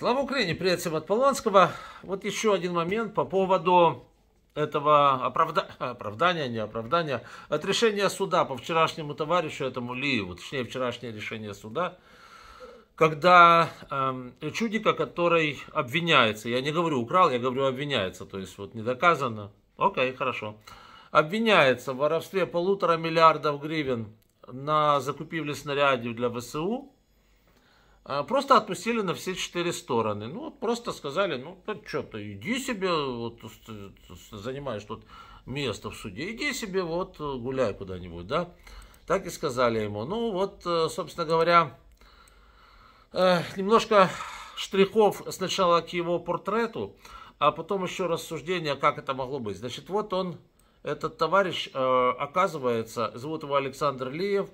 Слава Украине! Привет всем от Полонского. Вот еще один момент по поводу этого оправда... оправдания, не оправдания, от решения суда по вчерашнему товарищу этому Лиеву, точнее вчерашнее решение суда, когда эм, Чудика, который обвиняется, я не говорю украл, я говорю обвиняется, то есть вот не доказано, окей, хорошо, обвиняется в воровстве полутора миллиардов гривен на закупивле снарядов для ВСУ, а, просто отпустили на все четыре стороны. Ну, просто сказали, ну, что то иди себе, вот, занимаешь тут место в суде, иди себе, вот, э, гуляй куда-нибудь, да. Так и сказали ему. Ну, вот, э, собственно говоря, э, немножко штрихов сначала к его портрету, а потом еще рассуждение, как это могло быть. Значит, вот он, этот товарищ, оказывается, зовут его Александр Лиев,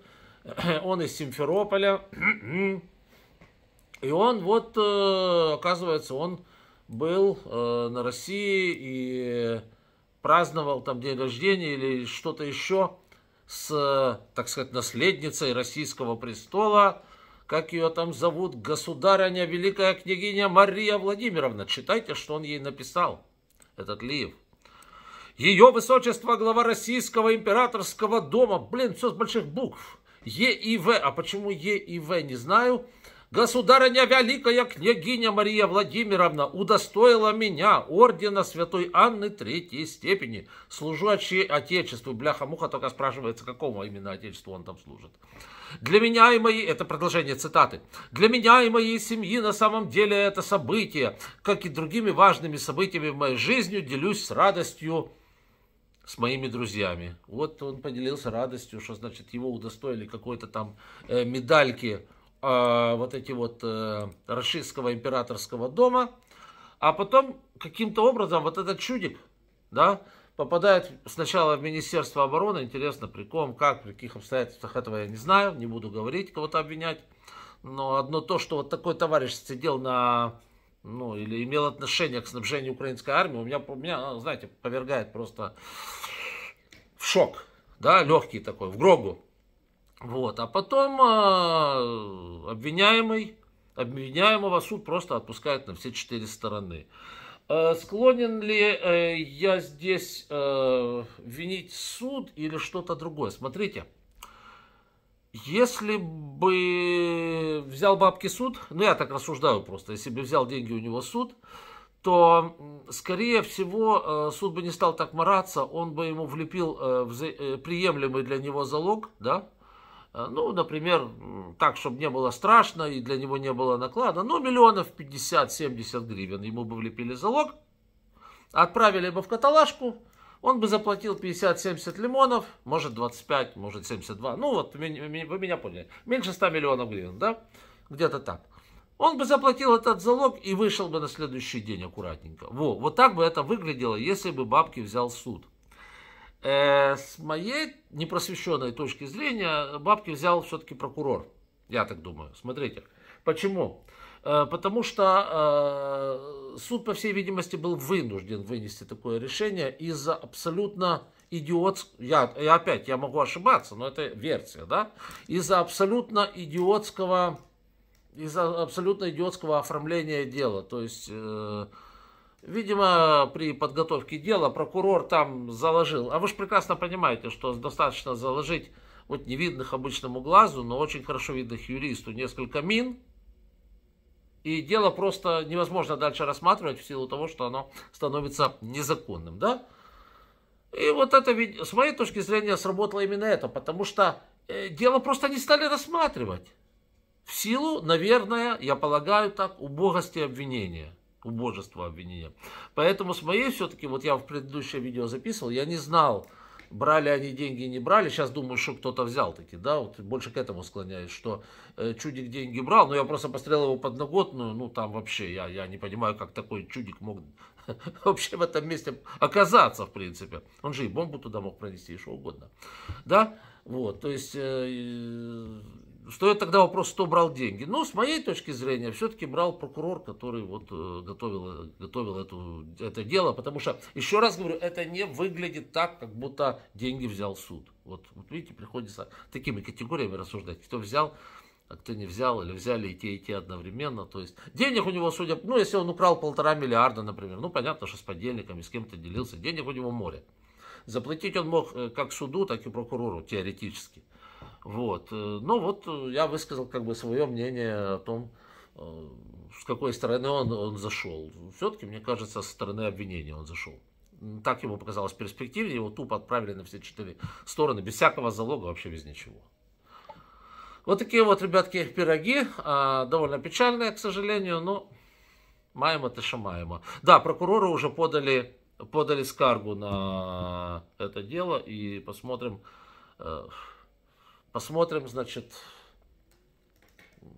он из Симферополя, И он вот, э, оказывается, он был э, на России и праздновал там день рождения или что-то еще с, так сказать, наследницей российского престола, как ее там зовут, государыня Великая княгиня Мария Владимировна. Читайте, что он ей написал, этот Лиев. Ее высочество глава российского императорского дома. Блин, все с больших букв. Е и В. А почему Е и В, не знаю. Государыня Великая княгиня Мария Владимировна удостоила меня ордена святой Анны третьей степени, служащей Отечеству. Бляха-муха только спрашивается, какому именно Отечеству он там служит. Для меня и моей... Это продолжение цитаты. Для меня и моей семьи на самом деле это событие, как и другими важными событиями в моей жизни, делюсь с радостью с моими друзьями. Вот он поделился радостью, что значит его удостоили какой-то там э, медальки Э, вот эти вот э, российского императорского дома, а потом каким-то образом вот этот чудик, да, попадает сначала в Министерство обороны, интересно, при ком, как, при каких обстоятельствах, этого я не знаю, не буду говорить, кого-то обвинять, но одно то, что вот такой товарищ сидел на, ну, или имел отношение к снабжению украинской армии, у меня, у меня ну, знаете, повергает просто в шок, да, легкий такой, в грогу. Вот, а потом э, обвиняемый, обвиняемого суд просто отпускает на все четыре стороны. Э, склонен ли э, я здесь э, винить суд или что-то другое? Смотрите, если бы взял бабки суд, ну я так рассуждаю просто, если бы взял деньги у него суд, то, скорее всего, суд бы не стал так мараться, он бы ему влепил приемлемый для него залог, да, Э, ну, например, так, чтобы не было страшно и для него не было наклада, ну, миллионов 50-70 гривен ему бы влепили залог, отправили бы в каталажку, он бы заплатил 50-70 лимонов, может 25, может 72, ну вот, вы меня поняли, меньше 100 миллионов гривен, да, где-то так. Он бы заплатил этот залог и вышел бы на следующий день аккуратненько. Во, вот так бы это выглядело, если бы бабки взял суд. Э, с моей непросвещенной точки зрения бабки взял все-таки прокурор, я так думаю. Смотрите, почему? Э, потому что э, суд, по всей видимости, был вынужден вынести такое решение из-за абсолютно идиотского, я, я опять, я могу ошибаться, но это версия, да, из-за абсолютно идиотского, из-за абсолютно идиотского оформления дела, то есть Видимо, при подготовке дела прокурор там заложил. А вы же прекрасно понимаете, что достаточно заложить вот невидных обычному глазу, но очень хорошо видных юристу несколько мин, и дело просто невозможно дальше рассматривать в силу того, что оно становится незаконным, да? И вот это, с моей точки зрения, сработало именно это, потому что э, дело просто не стали рассматривать. В силу, наверное, я полагаю так, убогости обвинения убожество обвинения. Поэтому с моей все-таки, вот я в предыдущее видео записывал, я не знал, брали они деньги, не брали. Сейчас думаю, что кто-то взял таки, да, вот больше к этому склоняюсь, что э, Чудик деньги брал, но я просто посмотрел его подноготную, ну там вообще, я, я не понимаю, как такой Чудик мог вообще в этом месте оказаться, в принципе. Он же и бомбу туда мог пронести, и что угодно, да, вот, то есть... Э, Стоит тогда вопрос, кто брал деньги. ну с моей точки зрения, все-таки брал прокурор, который вот э, готовил, готовил эту, это дело. Потому что, еще раз говорю, это не выглядит так, как будто деньги взял суд. Вот, вот видите, приходится такими категориями рассуждать. Кто взял, а кто не взял, или взяли и те, и те одновременно. То есть денег у него, судя ну, если он украл полтора миллиарда, например, ну, понятно, что с подельниками, с кем-то делился, денег у него море. Заплатить он мог э, как суду, так и прокурору, теоретически. Вот. Э, ну вот э, я высказал как бы свое мнение о том, э, с какой стороны он, он зашел. Все-таки, мне кажется, со стороны обвинения он зашел. Так ему показалось перспективнее, его тупо отправили на все четыре стороны, без всякого залога, вообще без ничего. Вот такие вот, ребятки, пироги, а, довольно печальные, к сожалению, но маемо то шамаема. Да, прокуроры уже подали, подали скаргу на это дело, и посмотрим, Посмотрим, значит,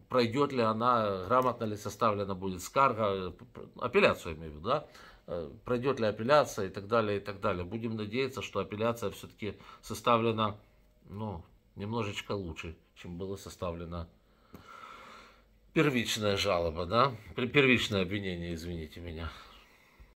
пройдет ли она, грамотно ли составлена будет скарга, апелляцию имею в виду, да, э, пройдет ли апелляция и так далее, и так далее. Будем надеяться, что апелляция все-таки составлена, ну, немножечко лучше, чем было составлено первичная жалоба, да, первичное обвинение, извините меня.